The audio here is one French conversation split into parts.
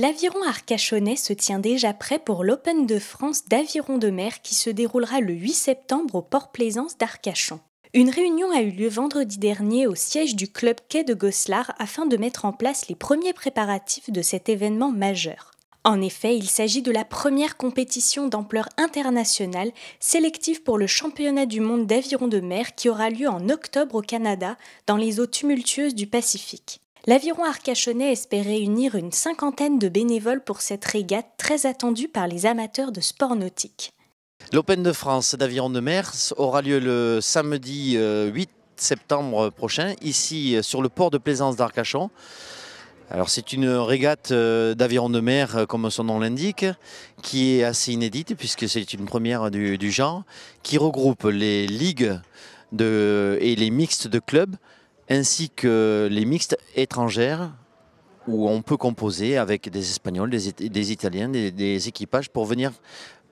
L'aviron arcachonnais se tient déjà prêt pour l'Open de France d'aviron de mer qui se déroulera le 8 septembre au Port Plaisance d'Arcachon. Une réunion a eu lieu vendredi dernier au siège du club Quai de Goslar afin de mettre en place les premiers préparatifs de cet événement majeur. En effet, il s'agit de la première compétition d'ampleur internationale sélective pour le championnat du monde d'aviron de mer qui aura lieu en octobre au Canada dans les eaux tumultueuses du Pacifique. L'aviron arcachonnais espère réunir une cinquantaine de bénévoles pour cette régate très attendue par les amateurs de sport nautique. L'Open de France d'aviron de mer aura lieu le samedi 8 euh, septembre prochain, ici euh, sur le port de plaisance d'Arcachon. Alors c'est une régate euh, d'aviron de mer, comme son nom l'indique, qui est assez inédite puisque c'est une première du, genre, qui regroupe les ligues et les mixtes de clubs ainsi que les mixtes étrangères où on peut composer avec des Espagnols, des, Italiens, des, équipages pour venir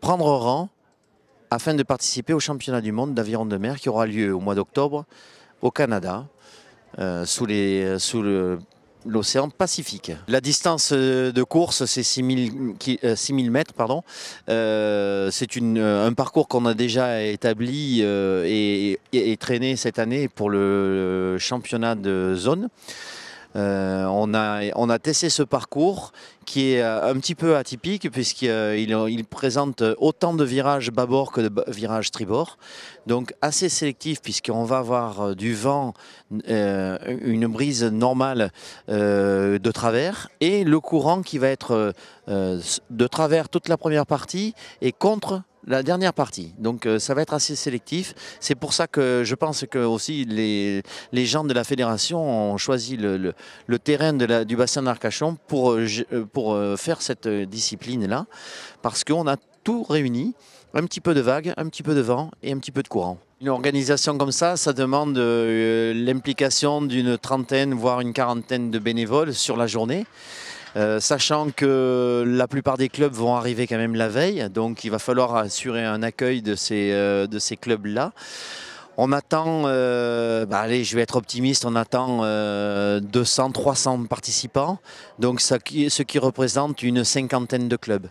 prendre rang afin de participer au championnat du monde d'aviron de mer qui aura lieu au mois d'octobre au Canada euh, sous, les, euh, sous le l'océan Pacifique. La distance euh, de course, c'est 6000 euh, mètres. Euh, c'est un parcours qu'on a déjà établi et traîné cette année pour le championnat de zone. Euh, on, a, testé ce parcours qui est euh, un petit peu atypique puisqu'il euh, présente autant de virages bâbord que de virages tribord. Donc assez sélectif puisqu'on va avoir du vent, une brise normale de travers et le courant qui va être de travers toute la première partie et contre la dernière partie. Donc euh, ça va être assez sélectif. C'est pour ça que je pense que aussi les, gens de la fédération ont choisi le, terrain du bassin d'Arcachon pour, euh, euh, pour faire cette discipline-là, parce qu'on a tout réuni, un petit peu de vague, un petit peu de vent et un petit peu de courant. Une organisation comme ça, ça demande l'implication d'une trentaine, voire une quarantaine de bénévoles sur la journée. Euh, sachant que la plupart des clubs vont arriver quand même la veille, donc il va falloir assurer un accueil de ces, euh, de ces clubs-là. On attend, euh, bah, allez, je vais être optimiste, on attend 200, 300 participants, donc ce qui représente une cinquantaine de clubs.